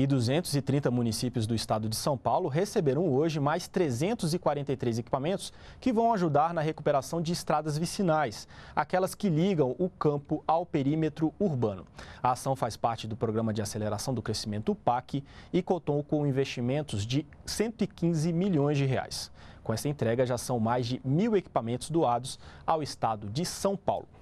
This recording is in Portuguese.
E 230 municípios do estado de São Paulo receberam hoje mais 343 equipamentos que vão ajudar na recuperação de estradas vicinais, aquelas que ligam o campo ao perímetro urbano. A ação faz parte do Programa de Aceleração do Crescimento PAC e contou com investimentos de 115 milhões de reais. Com essa entrega, já são mais de mil equipamentos doados ao estado de São Paulo.